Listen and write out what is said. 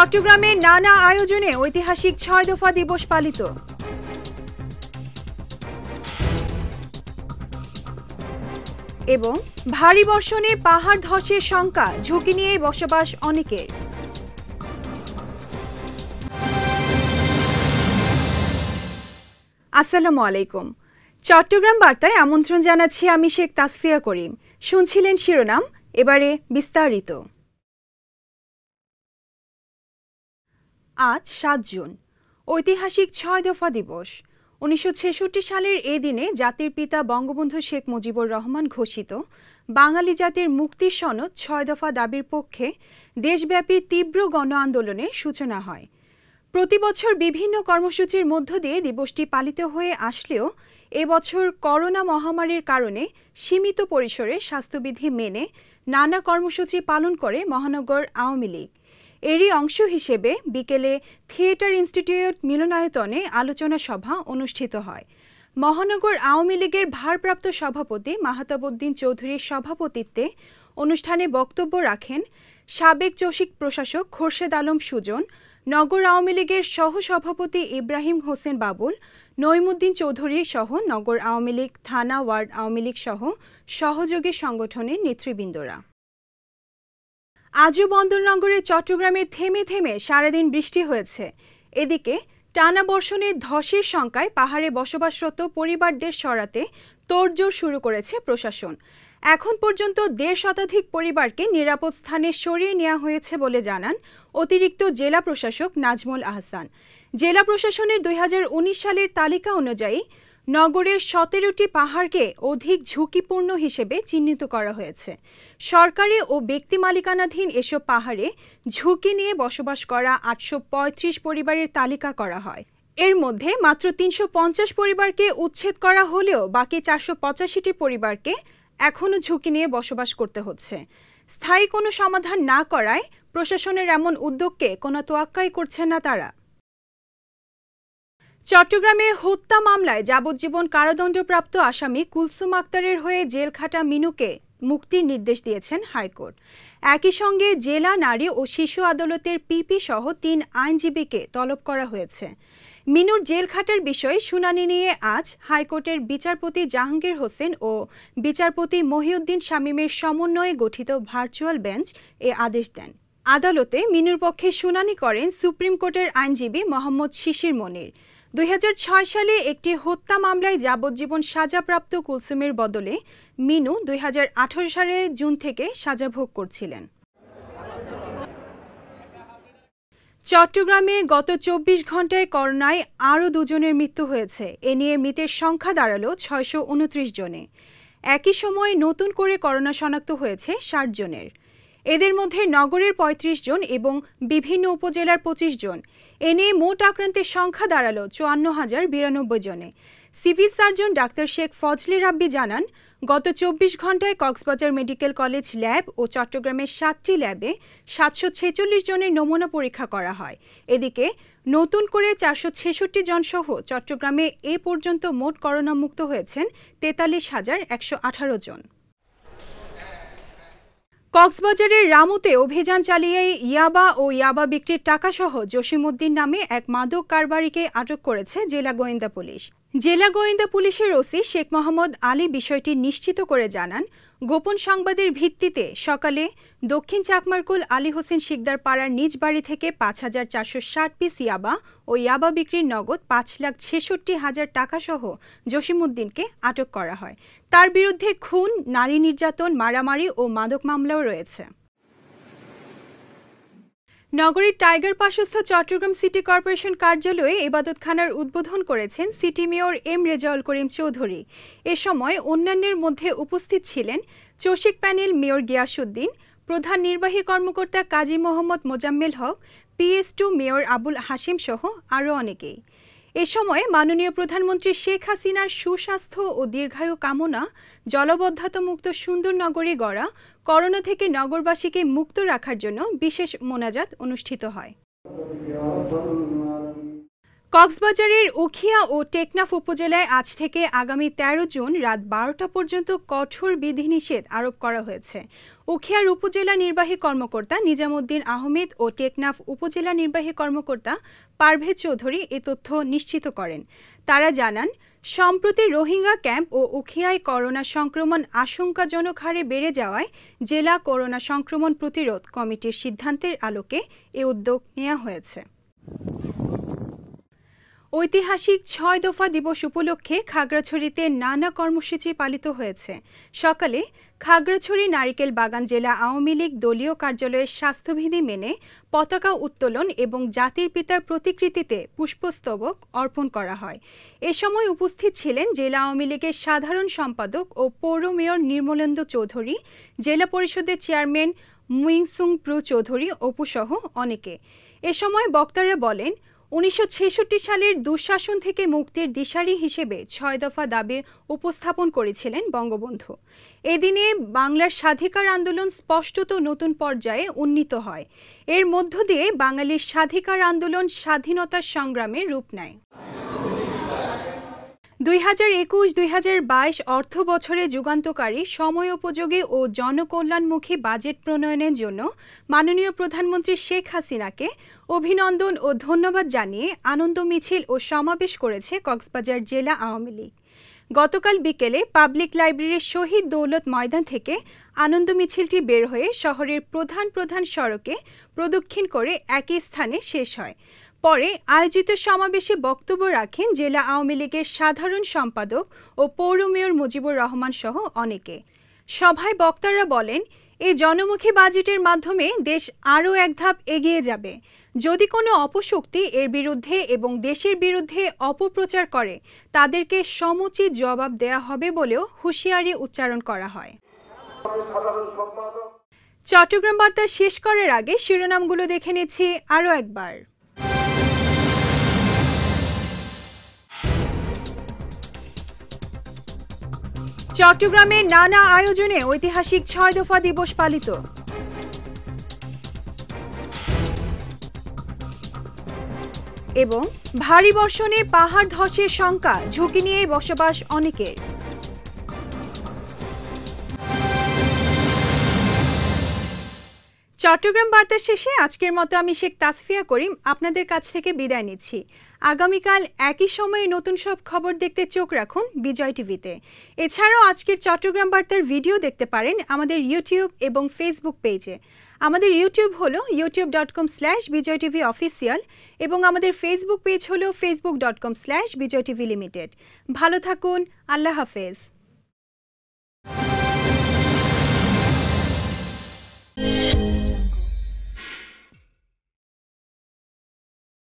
চট্টগ্রামে নানা আয়োজনে ঐতিহাসিক ছয় দফা দিবস পালিত এবং ভারী বর্ষণে পাহাড় ধসের শঙ্কা ঝুঁকি নিয়ে বসবাস অনেকের আসসালামু আলাইকুম চট্টগ্রাম বার্তায় আমন্ত্রণ জানাচ্ছি আমি শেখ তাসফিয়া করিম শুনছিলেন শিরোনাম এবারে বিস্তারিত আজ সাত জুন ঐতিহাসিক ছয় দফা দিবস উনিশশো সালের এ দিনে জাতির পিতা বঙ্গবন্ধু শেখ মুজিবুর রহমান ঘোষিত বাঙালি জাতির মুক্তির সনদ ছয় দফা দাবির পক্ষে দেশব্যাপী তীব্র গণ আন্দোলনের সূচনা হয় প্রতি বছর বিভিন্ন কর্মসূচির মধ্য দিয়ে দিবসটি পালিত হয়ে আসলেও এবছর করোনা মহামারীর কারণে সীমিত পরিসরে স্বাস্থ্যবিধি মেনে নানা কর্মসূচি পালন করে মহানগর আওয়ামী লীগ এরই অংশ হিসেবে বিকেলে থিয়েটার ইনস্টিটিউট মিলনায়তনে আলোচনা সভা অনুষ্ঠিত হয় মহানগর আওয়ামী লীগের ভারপ্রাপ্ত সভাপতি মাহাতাবুদ্দিন চৌধুরীর সভাপতিত্বে অনুষ্ঠানে বক্তব্য রাখেন সাবেক চৌষিক প্রশাসক খোরশেদ আলম সুজন নগর আওয়ামী লীগের সহসভাপতি ইব্রাহিম হোসেন বাবুল নইমুদ্দিন চৌধুরী সহ নগর আওয়ামী লীগ থানা ওয়ার্ড আওয়ামী লীগ সহ সহযোগী সংগঠনের নেতৃবৃন্দরা আজও বন্দরনগরে চট্টগ্রামে থেমে থেমে সারাদিন বৃষ্টি হয়েছে এদিকে টানা বর্ষণে ধসের শঙ্কায় পাহাড়ে বসবাসরত পরিবারদের সরাতে তোড়জোড় শুরু করেছে প্রশাসন এখন পর্যন্ত দেড় শতাধিক পরিবারকে নিরাপদ স্থানে সরিয়ে নেওয়া হয়েছে বলে জানান অতিরিক্ত জেলা প্রশাসক নাজমুল আহসান জেলা প্রশাসনের দুই সালের তালিকা অনুযায়ী নগরের সতেরোটি পাহাড়কে অধিক ঝুঁকিপূর্ণ হিসেবে চিহ্নিত করা হয়েছে সরকারি ও ব্যক্তি মালিকানাধীন এসব পাহাড়ে ঝুঁকি নিয়ে বসবাস করা আটশো পরিবারের তালিকা করা হয় এর মধ্যে মাত্র তিনশো পরিবারকে উচ্ছেদ করা হলেও বাকি চারশো পঁচাশিটি পরিবারকে এখনও ঝুঁকি নিয়ে বসবাস করতে হচ্ছে স্থায়ী কোনো সমাধান না করায় প্রশাসনের এমন উদ্যোগকে কোনো তোয়াক্কাই করছে না তারা চট্টগ্রামে হত্যা মামলায় যাবজ্জীবন কারাদণ্ডপ্রাপ্ত আসামি কুলসুম আক্তারের হয়ে জেলখাটা মিনুকে মুক্তির নির্দেশ দিয়েছেন হাইকোর্ট একই সঙ্গে জেলা নারী ও শিশু আদালতের পিপি সহ তিন আইনজীবীকে তলব করা হয়েছে মিনুর জেলখাটার বিষয়ে শুনানি নিয়ে আজ হাইকোর্টের বিচারপতি জাহাঙ্গীর হোসেন ও বিচারপতি মহিউদ্দিন শামীমের সমন্বয়ে গঠিত ভার্চুয়াল বেঞ্চ এ আদেশ দেন আদালতে মিনুর পক্ষে শুনানি করেন সুপ্রিম কোর্টের আইনজীবী মোহাম্মদ শিশির মনির দুই সালে একটি হত্যা মামলায় যাবজ্জীবন সাজাপ্রাপ্ত কুলসুমের বদলে মিনু দুই সালে জুন থেকে সাজা ভোগ করছিলেন চট্টগ্রামে গত চব্বিশ ঘন্টায় করোনায় আরও দুজনের মৃত্যু হয়েছে এ নিয়ে মৃতের সংখ্যা দাঁড়ালো ছয়শো জনে একই সময়ে নতুন করে করোনা শনাক্ত হয়েছে ষাট জনের এদের মধ্যে নগরের ৩৫ জন এবং বিভিন্ন উপজেলার ২৫ জন এ নিয়ে মোট আক্রান্তের সংখ্যা দাঁড়ালো চুয়ান্ন হাজার বিরানব্বই জনে civil surgeon doctor Sheikh Fazle Rabbi জানান গত চব্বিশ ঘন্টায় কক্সবাজার মেডিকেল কলেজ ল্যাব ও চট্টগ্রামের সাতটি ল্যাবে সাতশো ছেচল্লিশ জনের নমুনা পরীক্ষা করা হয় এদিকে নতুন করে চারশো ছেষট্টি জন সহ চট্টগ্রামে এ পর্যন্ত মোট করোনামুক্ত হয়েছেন তেতাল্লিশ হাজার একশো আঠারো জন কক্সবাজারের রামুতে অভিযান চালিয়ে ইয়াবা ও ইয়াবা বিক্রির টাকাসহ জসিমউদ্দিন নামে এক মাদক কারবারিকে আটক করেছে জেলা গোয়েন্দা পুলিশ জেলা গোয়েন্দা পুলিশের ওসি শেখ মোহাম্মদ আলী বিষয়টি নিশ্চিত করে জানান গোপন সংবাদের ভিত্তিতে সকালে দক্ষিণ চাকমারকুল আলী হোসেন শিকদার পাড়ার নিজ বাড়ি থেকে পাঁচ হাজার চারশো ষাট পিস ইয়াবা ও ইয়াবা বিক্রির নগদ পাঁচ লাখ ছেষট্টি হাজার টাকাসহ জসিমুদ্দিনকে আটক করা হয় তার বিরুদ্ধে খুন নারী নির্যাতন মারামারি ও মাদক মামলাও রয়েছে নগরীর টাইগার পাশস্থ চট্টগ্রাম সিটি কর্পোরেশন কার্যালয়ে এবাদতখানার উদ্বোধন করেছেন city mayor M Rezaul Karim Chowdhury এ সময় অন্যান্যের মধ্যে উপস্থিত ছিলেন চৌশিক প্যানেল মেয়র গিয়াসুদ্দিন প্রধান নির্বাহী কর্মকর্তা Kazi Mohammad Mozammel Haque PS to mayor Abul Hashim সহ আরও অনেকেই এ সময় মাননীয় প্রধানমন্ত্রী শেখ হাসিনার সুস্বাস্থ্য ও দীর্ঘায়ু কামনা জলবদ্ধতা মুক্ত সুন্দর নগরী গড়া করোনা থেকে নগরবাসীকে মুক্ত রাখার জন্য বিশেষ মোনাজাত অনুষ্ঠিত হয় কক্সবাজারের উখিয়া ও টেকনাফ উপজেলায় আজ থেকে আগামী ১৩ জুন রাত বারোটা পর্যন্ত কঠোর বিধিনিষেধ আরোপ করা হয়েছে উখিয়ার উপজেলা নির্বাহী কর্মকর্তা নিজামুদ্দিন আহমেদ ও টেকনাফ উপজেলা নির্বাহী কর্মকর্তা পারভেজ চৌধুরী এ তথ্য নিশ্চিত করেন তারা জানান সম্প্রতি রোহিঙ্গা ক্যাম্প ও উখিয়ায় করোনা সংক্রমণ আশঙ্কাজনক হারে বেড়ে যাওয়ায় জেলা করোনা সংক্রমণ প্রতিরোধ কমিটির সিদ্ধান্তের আলোকে এ উদ্যোগ নেওয়া হয়েছে ঐতিহাসিক ছয় দফা দিবস উপলক্ষে খাগড়াছড়িতে নানা কর্মসূচি পালিত হয়েছে সকালে খাগড়াছড়ি নারিকেল বাগান জেলা আওয়ামী লীগ দলীয় কার্যালয়ের স্বাস্থ্যবিধি মেনে পতাকা উত্তোলন এবং জাতির পিতার প্রতিকৃতিতে পুষ্পস্তবক অর্পণ করা হয় এ সময় উপস্থিত ছিলেন জেলা আওয়ামী লীগের সাধারণ সম্পাদক ও পৌর মেয়র নির্মলেন্দু চৌধুরী জেলা পরিষদের চেয়ারম্যান মুইংসুং প্রু চৌধুরী অপুসহ অনেকে এ সময় বক্তারা বলেন উনিশশো সালের দুঃশাসন থেকে মুক্তির দিশারি হিসেবে ছয় দফা দাবি উপস্থাপন করেছিলেন বঙ্গবন্ধু এদিনে বাংলার স্বাধিকার আন্দোলন স্পষ্টত নতুন পর্যায়ে উন্নীত হয় এর মধ্য দিয়ে বাঙালির স্বাধিকার আন্দোলন স্বাধীনতার সংগ্রামে রূপ নেয় দুই হাজার একুশ দুই হাজার বাইশ অর্থ বছরে যুগান্তকারী সময় উপযোগী ও জনকল্যাণমুখী বাজেট প্রণয়নের জন্য মাননীয় প্রধানমন্ত্রী শেখ হাসিনাকে অভিনন্দন ও ধন্যবাদ জানিয়ে আনন্দ মিছিল ও সমাবেশ করেছে কক্সবাজার জেলা আওয়ামী লীগ গতকাল বিকেলে পাবলিক লাইব্রেরির শহীদ দৌলত ময়দান থেকে আনন্দ মিছিলটি বের হয়ে শহরের প্রধান প্রধান সড়কে প্রদক্ষিণ করে একই স্থানে শেষ হয় পরে আয়োজিত সমাবেশে বক্তব্য রাখেন জেলা আওয়ামী লীগের সাধারণ সম্পাদক ও পৌর মেয়র মুজিবুর রহমান সহ অনেকে সভায় বক্তারা বলেন এই জনমুখী বাজেটের মাধ্যমে দেশ আরও এক ধাপ এগিয়ে যাবে যদি কোনো অপশক্তি এর বিরুদ্ধে এবং দেশের বিরুদ্ধে অপপ্রচার করে তাদেরকে সমুচিত জবাব দেয়া হবে বলেও হুঁশিয়ারি উচ্চারণ করা হয় চট্টগ্রাম বার্তা শেষ করার আগে শিরোনামগুলো দেখে নিচ্ছি আরও একবার চট্টগ্রামে নানা আয়োজনে ঐতিহাসিক ছয় দফা দিবস পালিত এবং ভারী বর্ষণে পাহাড় ধসের শঙ্কা ঝুঁকি নিয়ে বসবাস অনেকের চট্টগ্রাম বার্তা শেষে আজকের মতো আমি শেখ তাসফিয়া করিম আপনাদের কাছ থেকে বিদায় নিচ্ছি আগামীকাল একই সময়ে নতুন সব খবর দেখতে চোখ রাখুন বিজয় টিভিতে এছাড়াও আজকের চট্টগ্রাম বার্তার ভিডিও দেখতে পারেন আমাদের ইউটিউব এবং ফেসবুক পেজে আমাদের ইউটিউব হলো YouTube dot com slash Bijoy TV official এবং আমাদের ফেসবুক পেজ হলো Facebook dot com slash Bijoy TV limited ভালো থাকুন আল্লাহ হাফেজ